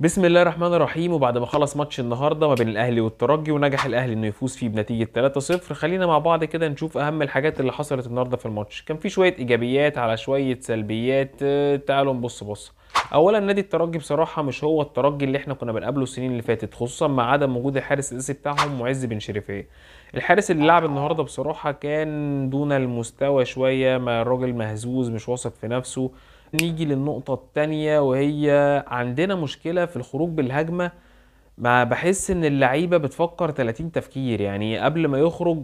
بسم الله الرحمن الرحيم وبعد ما خلص ماتش النهارده ما بين الاهلي والترجي ونجح الاهلي انه يفوز فيه بنتيجه 3-0 خلينا مع بعض كده نشوف اهم الحاجات اللي حصلت النهارده في الماتش كان في شويه ايجابيات على شويه سلبيات آه، تعالوا نبص بص اولا نادي الترجي بصراحه مش هو الترجي اللي احنا كنا بنقابله السنين اللي فاتت خصوصا مع عدم وجود الحارس الاساسي بتاعهم معز بن شريفيه الحارس اللي لعب النهارده بصراحه كان دون المستوى شويه ما الراجل مهزوز مش واثق في نفسه نيجي للنقطة التانية وهي عندنا مشكلة في الخروج بالهجمة ما بحس ان اللعيبة بتفكر 30 تفكير يعني قبل ما يخرج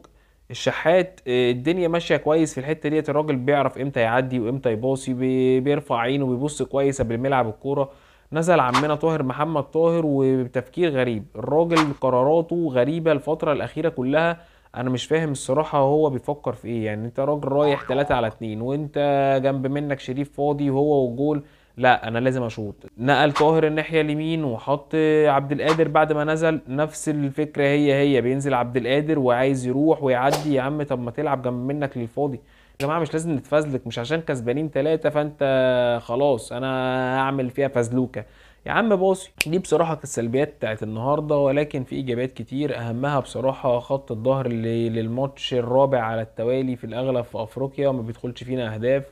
الشحات الدنيا ماشية كويس في الحتة ديت الراجل بيعرف امتى يعدي وامتى يباصي بيرفع عينه وبيبص كويس قبل ما يلعب الكورة نزل عمنا طاهر محمد طاهر وبتفكير غريب الراجل قراراته غريبة الفترة الأخيرة كلها انا مش فاهم الصراحه هو بيفكر في ايه يعني انت راجل رايح 3 على 2 وانت جنب منك شريف فاضي وهو والجول لا انا لازم اشوط نقل طاهر الناحيه اليمين وحط عبد القادر بعد ما نزل نفس الفكره هي هي بينزل عبد القادر وعايز يروح ويعدي يا عم طب ما تلعب جنب منك للفاضي يا جماعه مش لازم نتفزلك مش عشان كسبانين ثلاثه فانت خلاص انا هعمل فيها فزلوكه يا عم باصي دي بصراحه كانت السلبيات بتاعت النهارده ولكن في ايجابيات كتير اهمها بصراحه خط الظهر اللي للماتش الرابع على التوالي في الاغلب في افريقيا ما بيدخلش فينا اهداف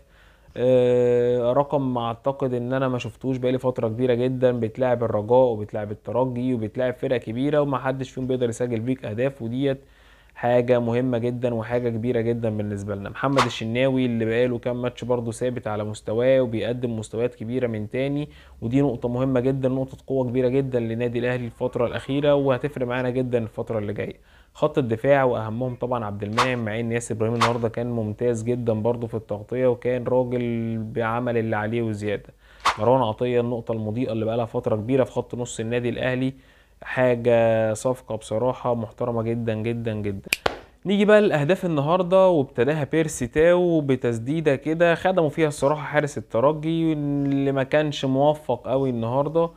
أه رقم اعتقد ان انا ما شفتوش بقالي فتره كبيره جدا بتلعب الرجاء وبتلعب الترجي وبتلعب فرق كبيره وما حدش فيهم بيقدر يسجل بيك اهداف وديت حاجه مهمه جدا وحاجه كبيره جدا بالنسبه لنا محمد الشناوي اللي بقاله كام ماتش برضه ثابت على مستواه وبيقدم مستويات كبيره من تاني ودي نقطه مهمه جدا نقطه قوه كبيره جدا لنادي الاهلي الفتره الاخيره وهتفرق معانا جدا الفتره اللي جايه خط الدفاع واهمهم طبعا عبد المنعم مع ان ياسر ابراهيم النهارده كان ممتاز جدا برضه في التغطيه وكان راجل بعمل اللي عليه وزياده مروان عطيه النقطه المضيئه اللي بقالها فتره كبيره في خط نص النادي الاهلي حاجه صفقه بصراحه محترمه جدا جدا جدا نيجي بقى لاهداف النهارده وابتداها بيرسي تاو بتسديده كده خدموا فيها الصراحه حارس الترجي اللي ما كانش موفق قوي النهارده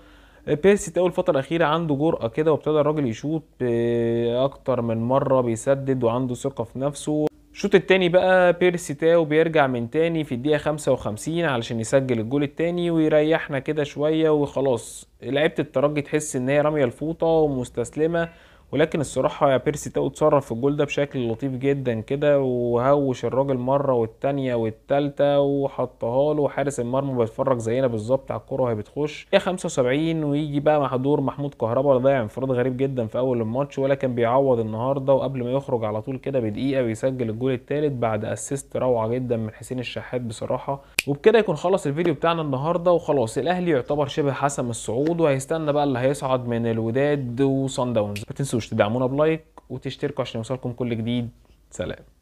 بيرسي تاو الفتره الاخيره عنده جرأه كده وابتدى الراجل يشوط آه، اكتر من مره بيسدد وعنده ثقه في نفسه الشوط التاني بقى بيرسي تاو بيرجع من تاني في الدقيقة 55 علشان يسجل الجول التاني ويريحنا كده شوية وخلاص لعيبة الترجي تحس ان هي رامية الفوطة ومستسلمة ولكن الصراحة بيرسي تاو اتصرف في الجول ده بشكل لطيف جدا كده وهوش الراجل مرة والتانية والتالتة وحطها له وحارس المرمى بيتفرج زينا بالظبط على الكورة وهي بتخش يا 75 ويجي بقى محضور محمود كهربا اللي ضيع انفراد غريب جدا في أول الماتش ولكن بيعوض النهاردة وقبل ما يخرج على طول كده بدقيقة بيسجل الجول التالت بعد اسيست روعة جدا من حسين الشحات بصراحة وبكده يكون خلص الفيديو بتاعنا النهاردة وخلاص الأهلي يعتبر شبه حسم الصعود وهيستنى بقى اللي هيصعد من الوداد وصن داونز تنسوش تدعمونا بلايك وتشتركوا عشان يوصلكم كل جديد سلام